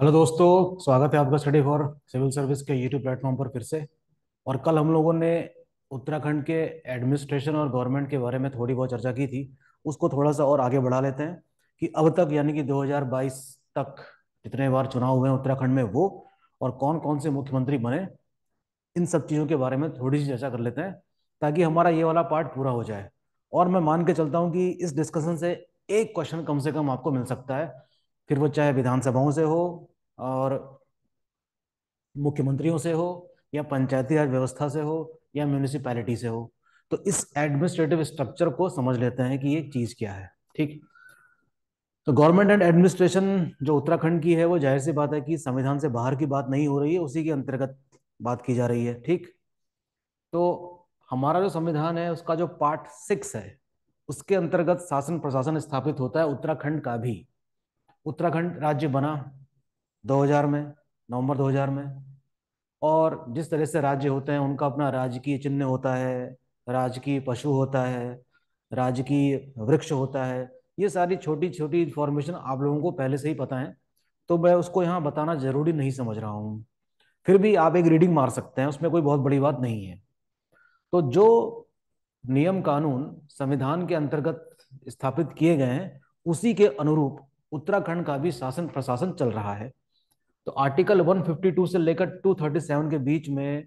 Hello दोस्तों स्वागत है आपका स्टडी फॉर सिविल सर्विस के यूट्यूब प्लेटफॉर्म पर फिर से और कल हम लोगों ने उत्तराखंड के एडमिनिस्ट्रेशन और गवर्नमेंट के बारे में थोड़ी बहुत चर्चा की थी उसको थोड़ा सा और आगे बढ़ा लेते हैं कि अब तक यानी कि 2022 तक जितने बार चुनाव हुए हैं उत्तराखंड में वो और कौन कौन से मुख्यमंत्री बने इन सब चीज़ों के बारे में थोड़ी सी चर्चा कर लेते हैं ताकि हमारा ये वाला पार्ट पूरा हो जाए और मैं मान के चलता हूँ कि इस डिस्कशन से एक क्वेश्चन कम से कम आपको मिल सकता है फिर वो चाहे विधानसभाओं से हो और मुख्यमंत्रियों से हो या पंचायती राज व्यवस्था से हो या म्यूनिसिपैलिटी से हो तो इस एडमिनिस्ट्रेटिव स्ट्रक्चर को समझ लेते हैं कि ये चीज़ क्या है ठीक तो गवर्नमेंट एंड एडमिनिस्ट्रेशन जो उत्तराखंड की है वो जाहिर सी बात है कि संविधान से बाहर की बात नहीं हो रही है उसी के अंतर्गत बात की जा रही है ठीक तो हमारा जो संविधान है उसका जो पार्ट सिक्स है उसके अंतर्गत शासन प्रशासन स्थापित होता है उत्तराखंड का भी उत्तराखंड राज्य बना 2000 में नवंबर 2000 में और जिस तरह से राज्य होते हैं उनका अपना राजकीय चिन्ह होता है राजकीय पशु होता है राजकीय वृक्ष होता है ये सारी छोटी छोटी इन्फॉर्मेशन आप लोगों को पहले से ही पता है तो मैं उसको यहाँ बताना जरूरी नहीं समझ रहा हूँ फिर भी आप एक रीडिंग मार सकते हैं उसमें कोई बहुत बड़ी बात नहीं है तो जो नियम कानून संविधान के अंतर्गत स्थापित किए गए हैं उसी के अनुरूप उत्तराखंड का भी शासन प्रशासन चल रहा है तो आर्टिकल 152 से लेकर 237 के बीच में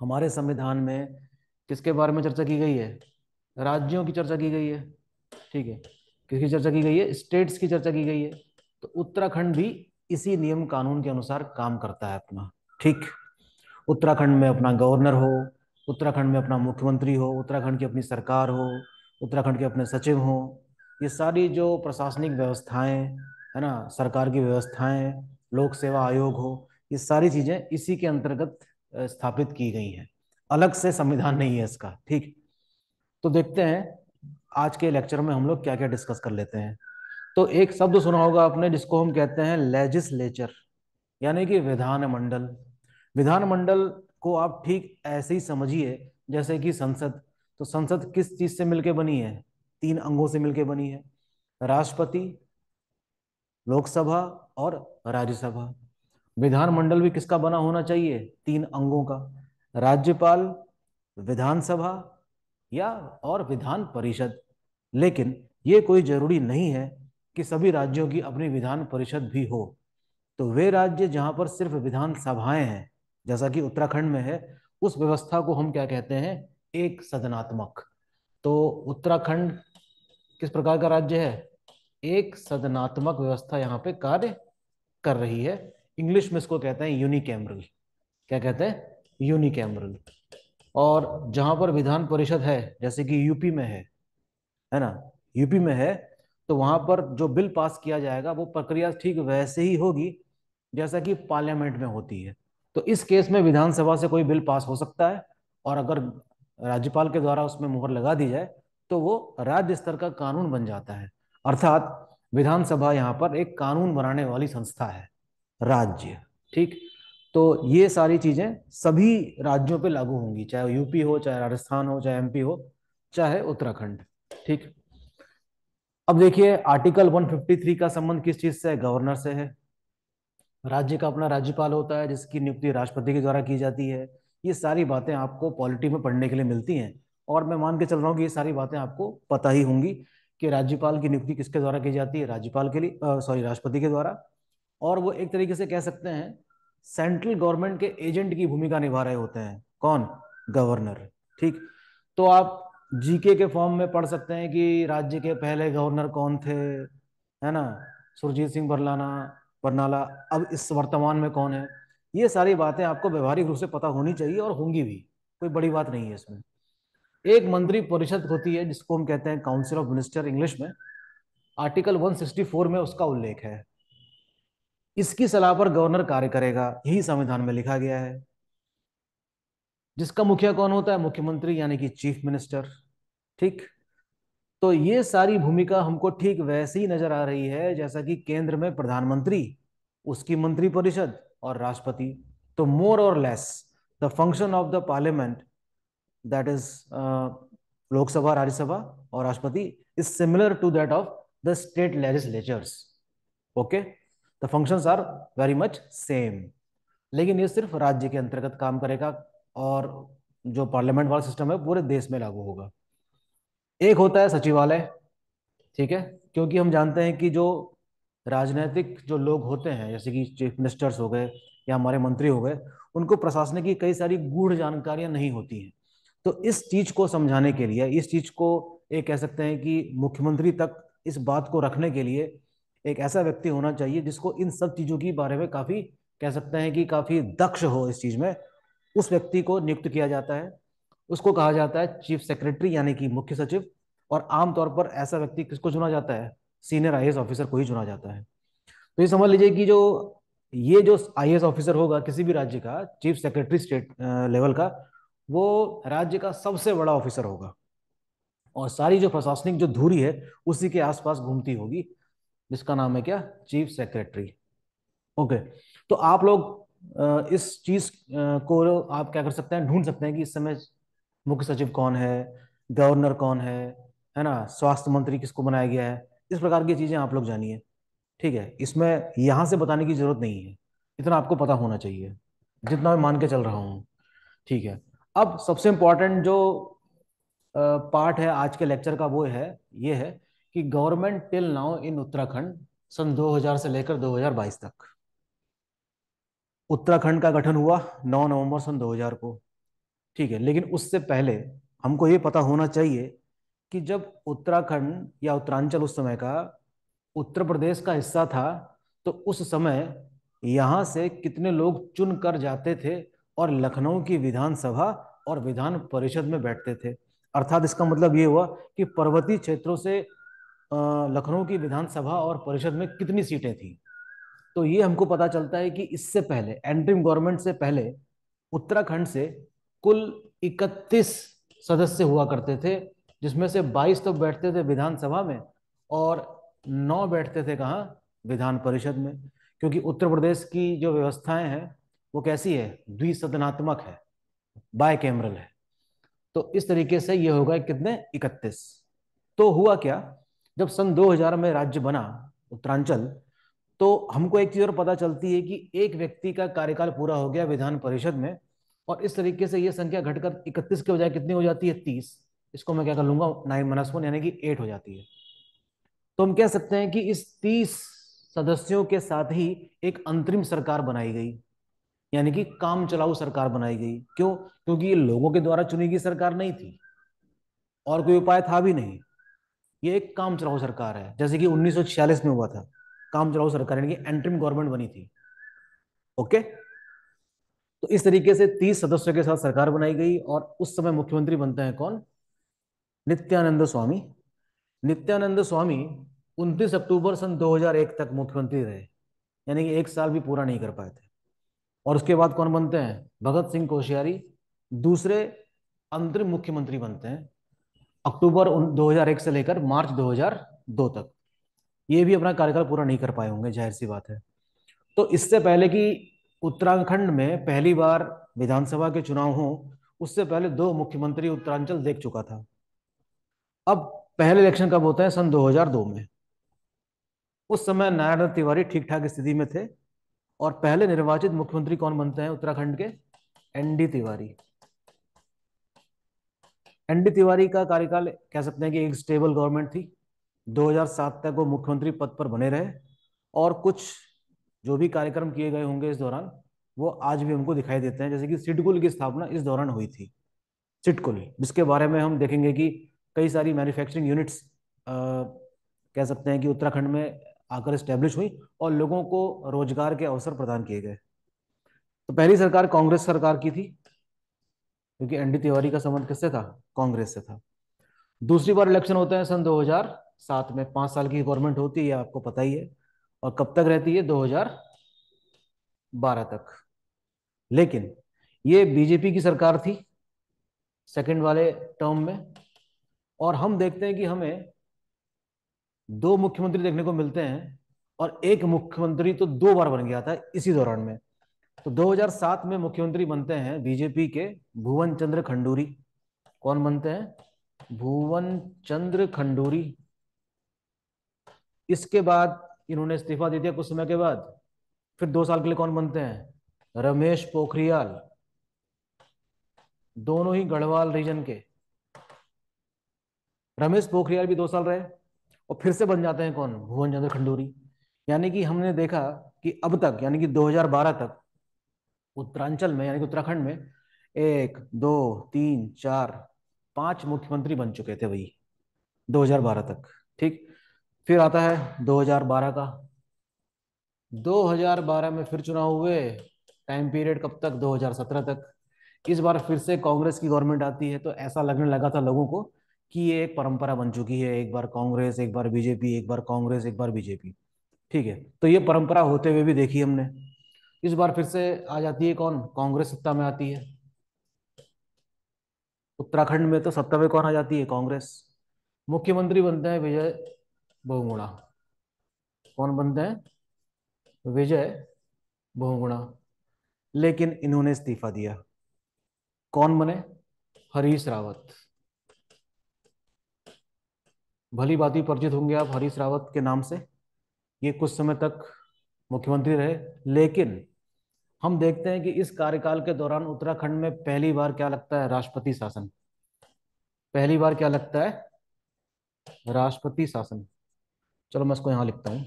हमारे संविधान में किसके बारे में चर्चा की गई है राज्यों की चर्चा की गई है ठीक है किसकी चर्चा की गई है स्टेट्स की चर्चा की गई है तो उत्तराखंड भी इसी नियम कानून के अनुसार काम करता है अपना ठीक उत्तराखंड में अपना गवर्नर हो उत्तराखंड में अपना मुख्यमंत्री हो उत्तराखंड की अपनी सरकार हो उत्तराखंड के अपने सचिव हो ये सारी जो प्रशासनिक व्यवस्थाएं है ना सरकार की व्यवस्थाएं लोक सेवा आयोग हो ये सारी चीजें इसी के अंतर्गत स्थापित की गई हैं अलग से संविधान नहीं है इसका ठीक तो देखते हैं आज के लेक्चर में हम लोग क्या क्या डिस्कस कर लेते हैं तो एक शब्द सुना होगा आपने जिसको हम कहते हैं लेजिस्लेचर यानी कि विधान विधान विधानमंडल को आप ठीक ऐसे ही समझिए जैसे कि संसद तो संसद किस चीज से मिलके बनी है तीन अंगों से मिलके बनी है राष्ट्रपति लोकसभा और राज्यसभा विधानमंडल भी किसका बना होना चाहिए तीन अंगों का राज्यपाल विधानसभा या और विधान परिषद लेकिन ये कोई जरूरी नहीं है कि सभी राज्यों की अपनी विधान परिषद भी हो तो वे राज्य जहां पर सिर्फ विधानसभाएं हैं जैसा कि उत्तराखंड में है उस व्यवस्था को हम क्या कहते हैं एक सदनात्मक तो उत्तराखंड किस प्रकार का राज्य है एक सदनात्मक व्यवस्था यहाँ पे कार्य कर रही है इंग्लिश में इसको कहते हैं यूनिकैमरल क्या कहते हैं यूनिकैमरल और जहां पर विधान परिषद है जैसे कि यूपी में है है ना यूपी में है तो वहां पर जो बिल पास किया जाएगा वो प्रक्रिया ठीक वैसे ही होगी जैसा कि पार्लियामेंट में होती है तो इस केस में विधानसभा से कोई बिल पास हो सकता है और अगर राज्यपाल के द्वारा उसमें मुहर लगा दी जाए तो वो राज्य स्तर का कानून बन जाता है अर्थात विधानसभा यहाँ पर एक कानून बनाने वाली संस्था है राज्य ठीक तो ये सारी चीजें सभी राज्यों पे लागू होंगी चाहे यूपी हो चाहे राजस्थान हो चाहे एमपी हो चाहे उत्तराखंड ठीक अब देखिए आर्टिकल 153 का संबंध किस चीज से है गवर्नर से है राज्य का अपना राज्यपाल होता है जिसकी नियुक्ति राष्ट्रपति के द्वारा की जाती है ये सारी बातें आपको पॉलिटी में पढ़ने के लिए मिलती हैं और मैं मान के चल रहा हूँ कि ये सारी बातें आपको पता ही होंगी कि राज्यपाल की नियुक्ति किसके द्वारा की जाती है राज्यपाल के लिए सॉरी राष्ट्रपति के द्वारा और वो एक तरीके से कह सकते हैं सेंट्रल गवर्नमेंट के एजेंट की भूमिका निभा रहे होते हैं कौन गवर्नर ठीक तो आप जीके के फॉर्म में पढ़ सकते हैं कि राज्य के पहले गवर्नर कौन थे है ना सुरजीत सिंह बरलाना बरनाला अब इस वर्तमान में कौन है ये सारी बातें आपको व्यवहारिक रूप से पता होनी चाहिए और होंगी भी कोई बड़ी बात नहीं है इसमें एक मंत्री परिषद होती है जिसको हम कहते हैं काउंसिल ऑफ मिनिस्टर इंग्लिश में आर्टिकल 164 में उसका उल्लेख है इसकी सलाह पर गवर्नर कार्य करेगा यही संविधान में लिखा गया है जिसका मुखिया कौन होता है मुख्यमंत्री यानी कि चीफ मिनिस्टर ठीक तो ये सारी भूमिका हमको ठीक वैसे ही नजर आ रही है जैसा कि केंद्र में प्रधानमंत्री उसकी मंत्रिपरिषद और राष्ट्रपति तो मोर और less the function of the parliament that is Lok Sabha Rajya Sabha और राष्ट्रपति is similar to that of the state legislatures okay the legislatures. Are very much same लेकिन ये सिर्फ राज्य के अंतर्गत काम करेगा और जो पार्लियामेंट वाला सिस्टम है पूरे देश में लागू होगा एक होता है सचिवालय ठीक है क्योंकि हम जानते हैं कि जो राजनीतिक जो लोग होते हैं जैसे कि चीफ मिनिस्टर्स हो गए या हमारे मंत्री हो गए उनको प्रशासन की कई सारी गूढ़ जानकारियां नहीं होती हैं तो इस चीज को समझाने के लिए इस चीज को एक कह सकते हैं कि मुख्यमंत्री तक इस बात को रखने के लिए एक ऐसा व्यक्ति होना चाहिए जिसको इन सब चीजों के बारे में काफी कह सकते हैं कि काफी दक्ष हो इस चीज में उस व्यक्ति को नियुक्त किया जाता है उसको कहा जाता है चीफ सेक्रेटरी यानी कि मुख्य सचिव और आमतौर पर ऐसा व्यक्ति किसको चुना जाता है सीनियर आई ऑफिसर को ही चुना जाता है तो ये समझ लीजिए कि जो ये जो आई ऑफिसर होगा किसी भी राज्य का चीफ सेक्रेटरी स्टेट लेवल का वो राज्य का सबसे बड़ा ऑफिसर होगा और सारी जो प्रशासनिक जो धूरी है उसी के आसपास घूमती होगी जिसका नाम है क्या चीफ सेक्रेटरी ओके तो आप लोग इस चीज को आप क्या कर सकते हैं ढूंढ सकते हैं कि इस समय मुख्य सचिव कौन है गवर्नर कौन है है ना स्वास्थ्य मंत्री किसको बनाया गया है इस प्रकार की चीजें आप लोग जानिए ठीक है इसमें यहां से बताने की जरूरत नहीं है इतना आपको पता होना चाहिए जितना मैं मान के चल रहा हूँ ठीक है अब सबसे इंपॉर्टेंट जो पार्ट है आज के लेक्चर का वो है ये है कि government till now in Uttarakhand सन 2000 से लेकर 2022 तक उत्तराखंड का गठन हुआ 9 नवंबर सन 2000 को ठीक है लेकिन उससे पहले हमको ये पता होना चाहिए कि जब उत्तराखंड या उत्तरांचल उस समय का उत्तर प्रदेश का हिस्सा था तो उस समय यहाँ से कितने लोग चुन कर जाते थे और लखनऊ की विधानसभा और विधान परिषद में बैठते थे अर्थात इसका मतलब ये हुआ कि पर्वतीय क्षेत्रों से लखनऊ की विधानसभा और परिषद में कितनी सीटें थी तो ये हमको पता चलता है कि इससे पहले एंट्रीम गवर्नमेंट से पहले उत्तराखंड से कुल 31 सदस्य हुआ करते थे जिसमें से 22 तो बैठते थे विधानसभा में और 9 बैठते थे कहाँ विधान परिषद में क्योंकि उत्तर प्रदेश की जो व्यवस्थाएं हैं वो कैसी है द्विसदनात्मक है बाय कैमरल है तो इस तरीके से ये होगा कितने इकतीस तो हुआ क्या जब सन 2000 में राज्य बना उत्तरांचल तो हमको एक चीज और पता चलती है कि एक व्यक्ति का कार्यकाल पूरा हो गया विधान परिषद में और इस तरीके से यह संख्या घटकर इकतीस के बजाय कितनी हो जाती है तीस इसको मैं क्या कर लूंगा नाइन माइनस वन यानी कि एट हो जाती है तो हम कह सकते हैं कि इस तीस सदस्यों के साथ ही एक अंतरिम सरकार बनाई गई यानी कि काम चलाऊ सरकार बनाई गई क्यों क्योंकि ये लोगों के द्वारा चुनी गई सरकार नहीं थी और कोई उपाय था भी नहीं ये एक काम चलाऊ सरकार है जैसे कि 1946 में हुआ था काम चलाऊ सरकार यानी कि एंट्रिम गवर्नमेंट बनी थी ओके तो इस तरीके से 30 सदस्यों के साथ सरकार बनाई गई और उस समय मुख्यमंत्री बनते हैं कौन नित्यानंद स्वामी नित्यानंद स्वामी 29 अक्टूबर सन 2001 तक मुख्यमंत्री रहे यानी कि एक साल भी पूरा नहीं कर पाए थे और उसके बाद कौन बनते हैं भगत सिंह कोश्यारी दूसरे अंतरिम मुख्यमंत्री बनते हैं अक्टूबर 2001 से लेकर मार्च 2002 तक ये भी अपना कार्यकाल पूरा नहीं कर पाए होंगे जाहिर सी बात है तो इससे पहले कि उत्तराखंड में पहली बार विधानसभा के चुनाव हो उससे पहले दो मुख्यमंत्री उत्तरांचल देख चुका था अब पहले इलेक्शन कब होते हैं सन 2002 में उस समय नारायण तिवारी ठीक ठाक स्थिति में थे और पहले निर्वाचित मुख्यमंत्री कौन बनते हैं उत्तराखंड के एनडी तिवारी एनडी तिवारी का कार्यकाल कह सकते हैं कि एक स्टेबल गवर्नमेंट थी 2007 तक वो मुख्यमंत्री पद पर बने रहे और कुछ जो भी कार्यक्रम किए गए होंगे इस दौरान वो आज भी हमको दिखाई देते हैं जैसे कि सिटकुल की स्थापना इस दौरान हुई थी सिटकुल जिसके बारे में हम देखेंगे कि कई सारी मैन्युफैक्चरिंग यूनिट्स कह सकते हैं कि उत्तराखंड में आकर स्टैब्लिश हुई और लोगों को रोजगार के अवसर प्रदान किए गए तो पहली सरकार कांग्रेस सरकार की थी क्योंकि एनडी तिवारी का संबंध किससे था कांग्रेस से था दूसरी बार इलेक्शन होते हैं सन 2007 में पांच साल की गवर्नमेंट होती है आपको पता ही है और कब तक रहती है 2012 तक लेकिन ये बीजेपी की सरकार थी सेकंड वाले टर्म में और हम देखते हैं कि हमें दो मुख्यमंत्री देखने को मिलते हैं और एक मुख्यमंत्री तो दो बार बन गया था इसी दौरान में तो 2007 में मुख्यमंत्री बनते हैं बीजेपी के भुवन चंद्र खंडूरी कौन बनते हैं भुवन चंद्र खंडूरी इसके बाद इन्होंने इस्तीफा दे दिया कुछ समय के बाद फिर दो साल के लिए कौन बनते हैं रमेश पोखरियाल दोनों ही गढ़वाल रीजन के रमेश पोखरियाल भी दो साल रहे और फिर से बन जाते हैं कौन भुवन चंद्र खंडूरी यानी कि हमने देखा कि अब तक यानी कि 2012 तक उत्तरांचल में यानी कि उत्तराखंड में एक दो तीन चार पांच मुख्यमंत्री बन चुके थे वही 2012 तक ठीक फिर आता है 2012 का 2012 में फिर चुनाव हुए टाइम पीरियड कब तक 2017 तक इस बार फिर से कांग्रेस की गवर्नमेंट आती है तो ऐसा लगने लगा था लोगों को कि ये एक परंपरा बन चुकी है एक बार कांग्रेस एक बार बीजेपी एक बार कांग्रेस एक बार बीजेपी ठीक है तो ये परंपरा होते हुए भी देखी हमने इस बार फिर से आ जाती है कौन कांग्रेस सत्ता में आती है उत्तराखंड में तो सत्ता में कौन आ जाती है कांग्रेस मुख्यमंत्री बनते हैं विजय बहुगुणा कौन बनते हैं विजय बहुगुणा लेकिन इन्होंने इस्तीफा दिया कौन बने हरीश रावत भली बात ही परिचित होंगे आप हरीश रावत के नाम से ये कुछ समय तक मुख्यमंत्री रहे लेकिन हम देखते हैं कि इस कार्यकाल के दौरान उत्तराखंड में पहली बार क्या लगता है राष्ट्रपति शासन पहली बार क्या लगता है राष्ट्रपति शासन चलो मैं इसको यहां लिखता हूं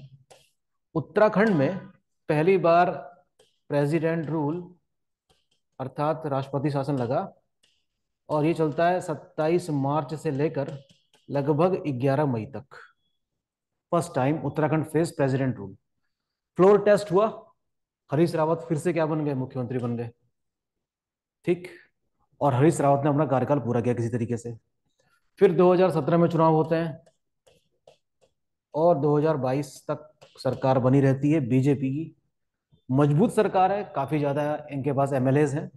उत्तराखंड में पहली बार प्रेसिडेंट रूल अर्थात राष्ट्रपति शासन लगा और ये चलता है 27 मार्च से लेकर लगभग 11 मई तक first time Uttarakhand face president rule floor test हुआ हरीश रावत फिर से क्या बन गए मुख्यमंत्री बन गए ठीक और हरीश रावत ने अपना कार्यकाल पूरा किया किसी तरीके से फिर 2017 में चुनाव होते हैं और 2022 तक सरकार बनी रहती है बीजेपी की मजबूत सरकार है काफी ज्यादा इनके पास एमएलए हैं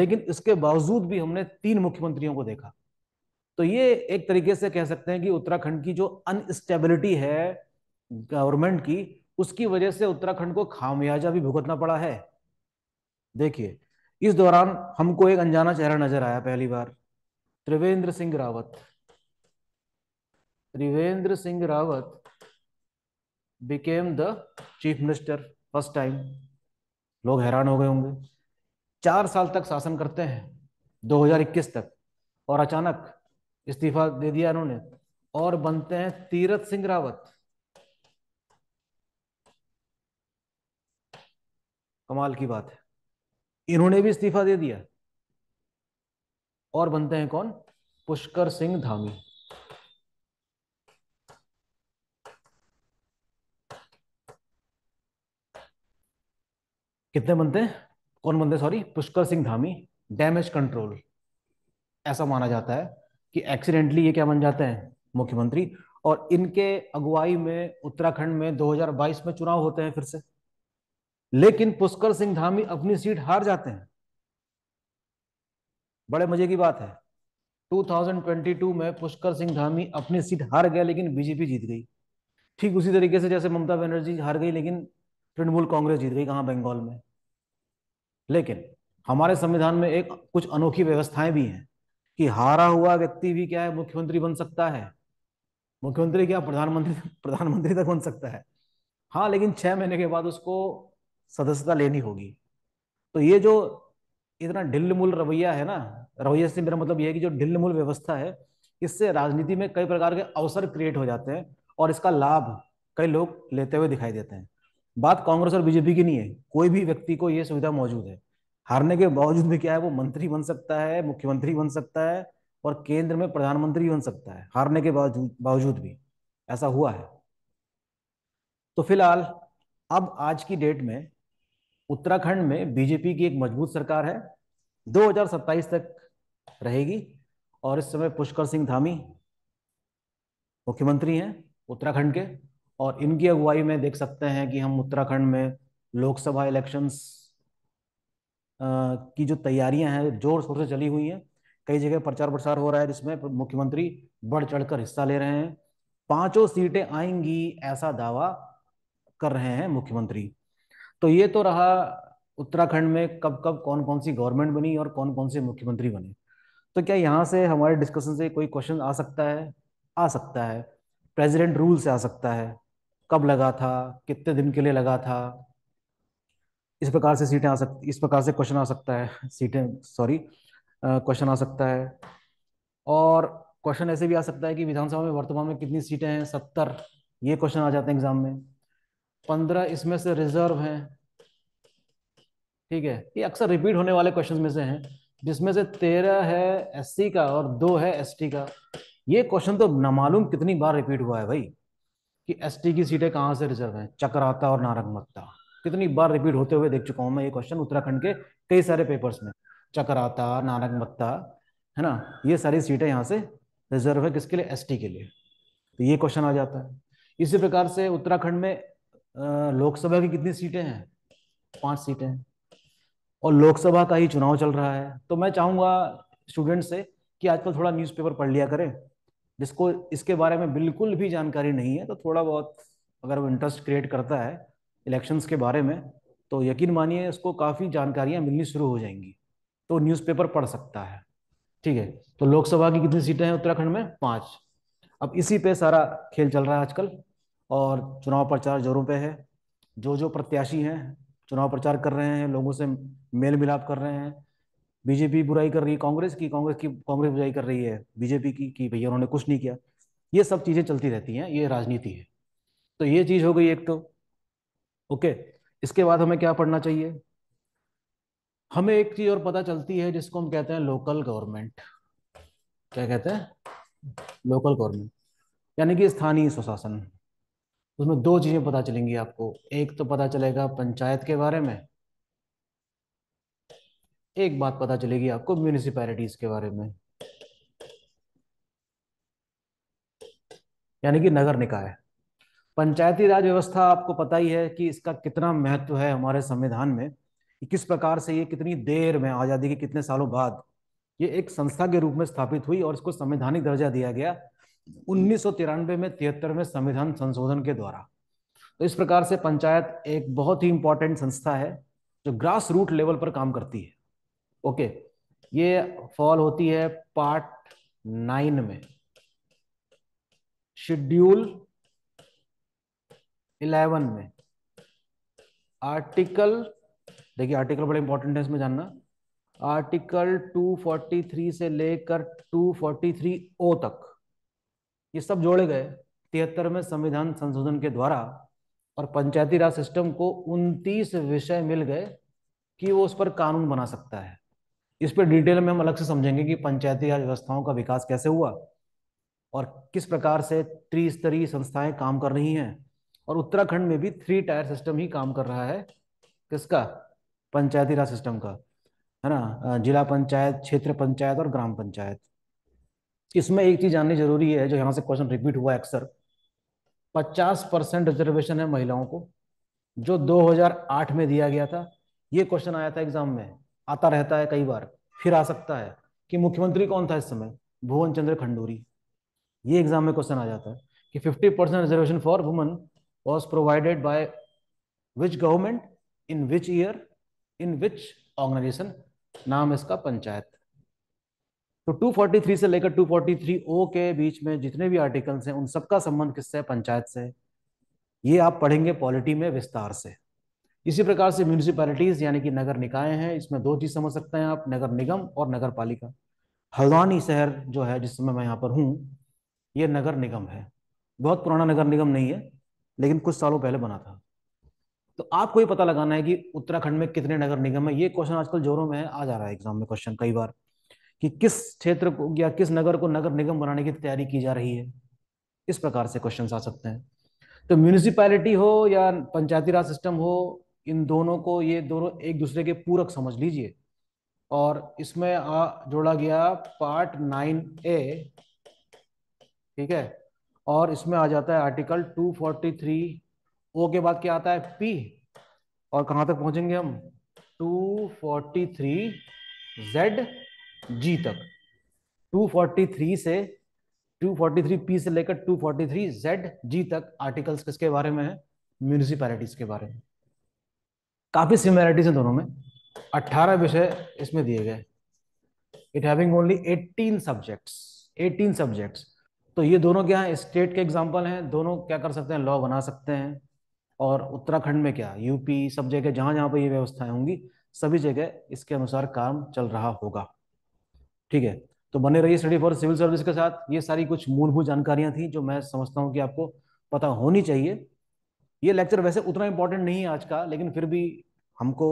लेकिन इसके बावजूद भी हमने तीन मुख्यमंत्रियों को देखा तो ये एक तरीके से कह सकते हैं कि उत्तराखंड की जो अनस्टेबिलिटी है गवर्नमेंट की उसकी वजह से उत्तराखंड को खामियाजा भी भुगतना पड़ा है देखिए इस दौरान हमको एक अनजाना चेहरा नजर आया पहली बार Trivendra Singh Rawat Trivendra Singh Rawat became the chief minister first time लोग हैरान हो गए होंगे चार साल तक शासन करते हैं 2021 तक और अचानक इस्तीफा दे दिया इन्होंने और बनते हैं तीरथ सिंह रावत कमाल की बात है इन्होंने भी इस्तीफा दे दिया और बनते हैं कौन पुष्कर सिंह धामी कितने बनते हैं कौन बनते हैं sorry Pushkar Singh Dhami damage control ऐसा माना जाता है कि एक्सीडेंटली ये क्या बन जाते हैं मुख्यमंत्री और इनके अगुवाई में उत्तराखंड में 2022 में चुनाव होते हैं फिर से लेकिन पुष्कर सिंह धामी अपनी सीट हार जाते हैं बड़े मजे की बात है 2022 में पुष्कर सिंह धामी अपनी सीट हार गए लेकिन बीजेपी जीत गई ठीक उसी तरीके से जैसे ममता बनर्जी हार गई लेकिन तृणमूल कांग्रेस जीत गई कहां बंगाल में लेकिन हमारे संविधान में एक कुछ अनोखी व्यवस्थाएं भी हैं कि हारा हुआ व्यक्ति भी क्या है मुख्यमंत्री बन सकता है मुख्यमंत्री क्या प्रधानमंत्री प्रधानमंत्री तक बन सकता है हाँ लेकिन छह महीने के बाद उसको सदस्यता लेनी होगी तो ये जो इतना ढिल मूल रवैया है ना रवैया से मेरा मतलब यह है कि जो ढिल मूल व्यवस्था है इससे राजनीति में कई प्रकार के अवसर क्रिएट हो जाते हैं और इसका लाभ कई लोग लेते हुए दिखाई देते हैं बात कांग्रेस और बीजेपी की नहीं है कोई भी व्यक्ति को ये सुविधा मौजूद है हारने के बावजूद भी क्या है वो मंत्री बन सकता है मुख्यमंत्री बन सकता है और केंद्र में प्रधानमंत्री बन सकता है हारने के बावजूद भी ऐसा हुआ है तो फिलहाल अब आज की डेट में उत्तराखंड में बीजेपी की एक मजबूत सरकार है 2027 तक रहेगी और इस समय पुष्कर सिंह धामी मुख्यमंत्री हैं उत्तराखंड के और इनकी अगुवाई में देख सकते हैं कि हम उत्तराखंड में लोकसभा इलेक्शंस की जो तैयारियां हैं जोर शोर से चली हुई हैं कई जगह प्रचार प्रसार हो रहा है जिसमें मुख्यमंत्री बढ़ चढ़कर हिस्सा ले रहे हैं पांचों सीटें आएंगी ऐसा दावा कर रहे हैं मुख्यमंत्री तो ये तो रहा उत्तराखंड में कब कब कौन कौन सी गवर्नमेंट बनी और कौन कौन से मुख्यमंत्री बने तो क्या यहाँ से हमारे डिस्कशन से कोई क्वेश्चन आ सकता है आ सकता है प्रेसिडेंट रूल से आ सकता है कब लगा था कितने दिन के लिए लगा था इस प्रकार से सीटें आ सकती इस प्रकार से क्वेश्चन आ सकता है सीटें सॉरी क्वेश्चन आ सकता है और क्वेश्चन ऐसे भी आ सकता है कि विधानसभा में वर्तमान में कितनी सीटें हैं सत्तर ये क्वेश्चन आ जाते हैं एग्जाम में पंद्रह इसमें से रिजर्व हैं ठीक है ये अक्सर रिपीट होने वाले क्वेश्चन में से हैं जिसमें से तेरह है एस का और दो है एस का ये क्वेश्चन तो नामालूम कितनी बार रिपीट हुआ है भाई कि एस की सीटें कहाँ से रिजर्व हैं चक्राता और नारंगमत्ता कितनी बार रिपीट होते हुए देख चुका हूं मैं ये क्वेश्चन उत्तराखंड के कई सारे पेपर्स में चक्राता नानक मत्ता है ना ये सारी सीटें यहाँ से रिजर्व है किसके लिए एसटी के लिए तो ये क्वेश्चन आ जाता है इसी प्रकार से उत्तराखंड में लोकसभा की कितनी सीटें हैं पांच सीटें हैं और लोकसभा का ही चुनाव चल रहा है तो मैं चाहूंगा स्टूडेंट से कि आजकल थोड़ा न्यूज़पेपर पढ़ लिया करें जिसको इसके बारे में बिल्कुल भी जानकारी नहीं है तो थोड़ा बहुत अगर वो इंटरेस्ट क्रिएट करता है इलेक्शंस के बारे में तो यकीन मानिए उसको काफ़ी जानकारियाँ मिलनी शुरू हो जाएंगी तो न्यूज़पेपर पढ़ सकता है ठीक है तो लोकसभा की कितनी सीटें हैं उत्तराखंड में पाँच अब इसी पे सारा खेल चल रहा है आजकल और चुनाव प्रचार जोरों पर है जो जो प्रत्याशी हैं चुनाव प्रचार कर रहे हैं लोगों से मेल मिलाप कर रहे हैं बीजेपी बुराई कर रही है कांग्रेस की कांग्रेस की कांग्रेस बुराई कर रही है बीजेपी की कि भैया उन्होंने कुछ नहीं किया ये सब चीज़ें चलती रहती हैं ये राजनीति है तो ये चीज़ हो गई एक तो ओके इसके बाद हमें क्या पढ़ना चाहिए हमें एक चीज और पता चलती है जिसको हम कहते हैं लोकल गवर्नमेंट क्या कहते हैं लोकल गवर्नमेंट यानी कि स्थानीय स्वशासन उसमें दो चीजें पता चलेंगी आपको एक तो पता चलेगा पंचायत के बारे में एक बात पता चलेगी आपको म्यूनिसिपैलिटीज के बारे में यानी कि नगर निकाय पंचायती राज व्यवस्था आपको पता ही है कि इसका कितना महत्व है हमारे संविधान में कि किस प्रकार से ये कितनी देर में आज़ादी के कितने सालों बाद ये एक संस्था के रूप में स्थापित हुई और इसको संवैधानिक दर्जा दिया गया उन्नीस में तिहत्तर में संविधान संशोधन के द्वारा तो इस प्रकार से पंचायत एक बहुत ही इंपॉर्टेंट संस्था है जो ग्रास रूट लेवल पर काम करती है ओके ये फॉल होती है पार्ट नाइन में शेड्यूल इलेवन में आर्टिकल देखिए आर्टिकल बड़े इंपॉर्टेंट है इसमें जानना आर्टिकल 243 से लेकर 243 ओ तक ये सब जोड़े गए तिहत्तर में संविधान संशोधन के द्वारा और पंचायती राज सिस्टम को 29 विषय मिल गए कि वो उस पर कानून बना सकता है इस पर डिटेल में हम अलग से समझेंगे कि पंचायती राज व्यवस्थाओं का विकास कैसे हुआ और किस प्रकार से त्रिस्तरीय संस्थाएं काम कर रही हैं और उत्तराखंड में भी थ्री टायर सिस्टम ही काम कर रहा है किसका पंचायती राज सिस्टम का है ना जिला पंचायत क्षेत्र पंचायत और ग्राम पंचायत इसमें एक चीज जाननी जरूरी है जो यहाँ से क्वेश्चन रिपीट हुआ अक्सर 50 परसेंट रिजर्वेशन है महिलाओं को जो 2008 में दिया गया था ये क्वेश्चन आया था एग्जाम में आता रहता है कई बार फिर आ सकता है कि मुख्यमंत्री कौन था इस समय भुवन चंद्र खंडूरी ये एग्जाम में क्वेश्चन आ जाता है कि 50 percent reservation for woman was provided by which government in which year in which organization नाम इसका पंचायत तो 243 से लेकर 243 ओ के बीच में जितने भी आर्टिकल्स हैं उन सबका संबंध किससे hai पंचायत से ये आप पढ़ेंगे पॉलिटी में विस्तार से इसी प्रकार से म्यूनिसिपैलिटीज यानी कि नगर निकाय हैं इसमें दो चीज समझ सकते हैं आप नगर निगम और नगर पालिका हल्द्वानी शहर जो है जिस समय मैं यहाँ पर हूँ ये नगर निगम है बहुत पुराना नगर निगम नहीं है लेकिन कुछ सालों पहले बना था तो आपको ये पता लगाना है कि उत्तराखंड में कितने नगर निगम है ये क्वेश्चन आजकल जोरों में आ जा रहा है एग्जाम में क्वेश्चन कई बार कि किस क्षेत्र को या किस नगर को नगर निगम बनाने की तैयारी की जा रही है इस प्रकार से क्वेश्चन आ सकते हैं तो म्यूनिसिपैलिटी हो या पंचायती राज सिस्टम हो इन दोनों को ये दोनों एक दूसरे के पूरक समझ लीजिए और इसमें आ, जोड़ा गया पार्ट नाइन ए ठीक है और इसमें आ जाता है आर्टिकल 243 ओ के बाद क्या आता है पी और कहां तक पहुंचेंगे हम 243 जेड जी तक 243 से 243 पी से लेकर 243 जेड जी तक आर्टिकल्स किसके बारे में है म्यूनिसिपैलिटीज के बारे में काफी सिमिलरिटीज हैं दोनों में 18 विषय इसमें दिए गए it having only 18 subjects 18 subjects तो ये दोनों क्या है स्टेट के एग्जाम्पल हैं दोनों क्या कर सकते हैं लॉ बना सकते हैं और उत्तराखंड में क्या यूपी सब जगह जहाँ जहाँ पर ये व्यवस्थाएं होंगी सभी जगह इसके अनुसार काम चल रहा होगा ठीक है तो बने रहिए स्टडी फॉर सिविल सर्विस के साथ ये सारी कुछ मूलभूत जानकारियां थी जो मैं समझता हूँ कि आपको पता होनी चाहिए ये लेक्चर वैसे उतना इम्पोर्टेंट नहीं है आज का लेकिन फिर भी हमको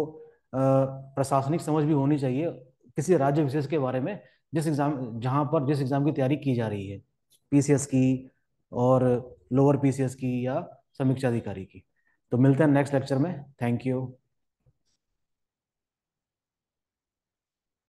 प्रशासनिक समझ भी होनी चाहिए किसी राज्य विशेष के बारे में जिस एग्जाम जहाँ पर जिस एग्जाम की तैयारी की जा रही है पीसीएस की और लोअर पीसीएस की या समीक्षा अधिकारी की तो मिलते हैं नेक्स्ट लेक्चर में थैंक यू